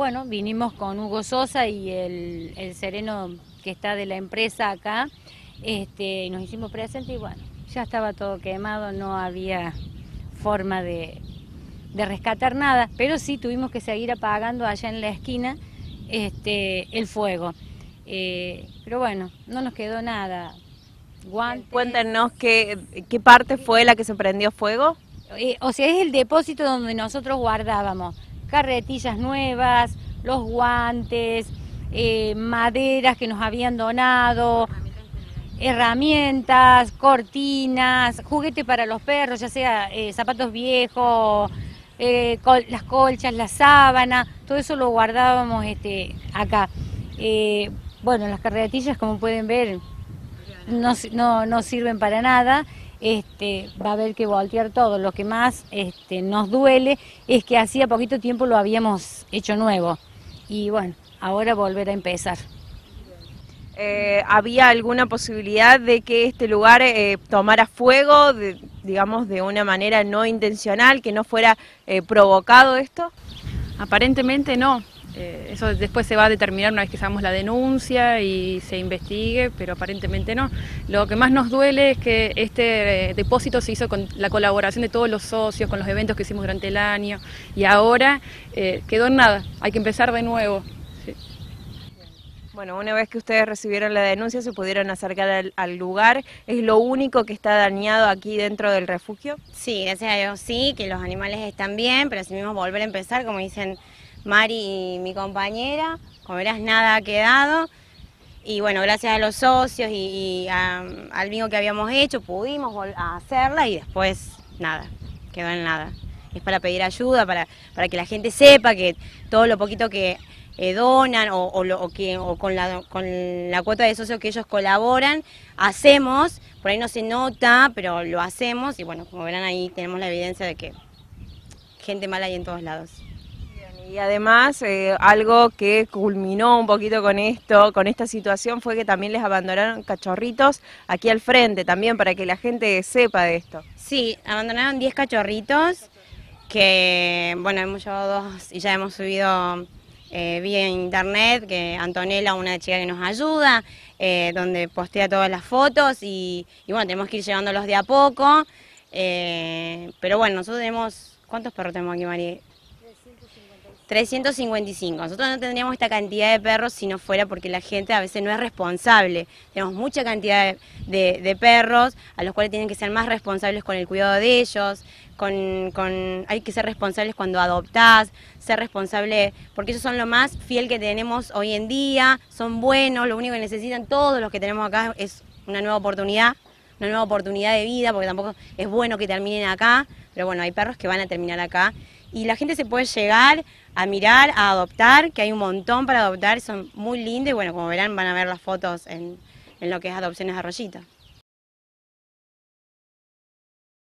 Bueno, vinimos con Hugo Sosa y el, sereno que está de la empresa acá, este, nos hicimos presente y bueno, ya estaba todo quemado, no había forma de, rescatar nada, pero sí tuvimos que seguir apagando allá en la esquina este, el fuego. Eh, pero bueno, no nos quedó nada. Guantes. Cuéntenos qué, parte fue la que se prendió fuego. Eh, o sea, es el depósito donde nosotros guardábamos carretillas nuevas, los guantes, eh, maderas que nos habían donado, herramientas, cortinas, juguete para los perros, ya sea eh, zapatos viejos, eh, las colchas, la sábana, todo eso lo guardábamos este, acá. bueno, las carretillas, como pueden ver, no sirven para nada. Este, va a haber que voltear todo. Lo que más este, nos duele es que hacía poquito tiempo lo habíamos hecho nuevo. Y bueno, ahora volver a empezar. Eh, ¿Había alguna posibilidad de que este lugar eh, tomara fuego, digamos, de una manera no intencional, que no fuera eh, provocado esto? Aparentemente no, eh, eso después se va a determinar una vez que hagamos la denuncia y se investigue, pero aparentemente no. Lo que más nos duele es que este eh, depósito se hizo con la colaboración de todos los socios, con los eventos que hicimos durante el año, y ahora eh, quedó nada, hay que empezar de nuevo. Bueno, una vez que ustedes recibieron la denuncia, se pudieron acercar al, lugar. ¿Es lo único que está dañado aquí dentro del refugio? Sí, gracias a Dios sí, que los animales están bien, pero si mismo volver a empezar, como dicen Mari y mi compañera, como verás nada ha quedado. Y bueno, gracias a los socios y, al mismo que habíamos hecho pudimos hacerla y después nada, quedó en nada. Es para pedir ayuda, para, que la gente sepa que todo lo poquito que eh, donan o, que, con, la, con, la, cuota de socios que ellos colaboran, hacemos, por ahí no se nota, pero lo hacemos y bueno, como verán ahí tenemos la evidencia de que gente mala hay en todos lados. Y además, eh, algo que culminó un poquito con esto, con esta situación, fue que también les abandonaron cachorritos aquí al frente también, para que la gente sepa de esto. Sí, abandonaron 10 cachorritos, que bueno, hemos llevado dos y ya hemos subido eh, vía internet, que Antonella, una chica que nos ayuda, eh, donde postea todas las fotos y, y, bueno, tenemos que ir llevándolos de a poco. Eh, pero bueno, nosotros tenemos, ¿cuántos perros tenemos aquí, María? 355. Nosotros no tendríamos esta cantidad de perros si no fuera porque la gente a veces no es responsable. Tenemos mucha cantidad de, perros a los cuales tienen que ser más responsables con el cuidado de ellos, con, hay que ser responsables cuando adoptás, ser responsable porque ellos son lo más fiel que tenemos hoy en día, son buenos, lo único que necesitan todos los que tenemos acá es una nueva oportunidad, una nueva oportunidad de vida, porque tampoco es bueno que terminen acá, pero bueno, hay perros que van a terminar acá y la gente se puede llegar a mirar, a adoptar, que hay un montón para adoptar, son muy lindos y bueno, como verán van a ver las fotos en, en lo que es Adopciones Arroyito.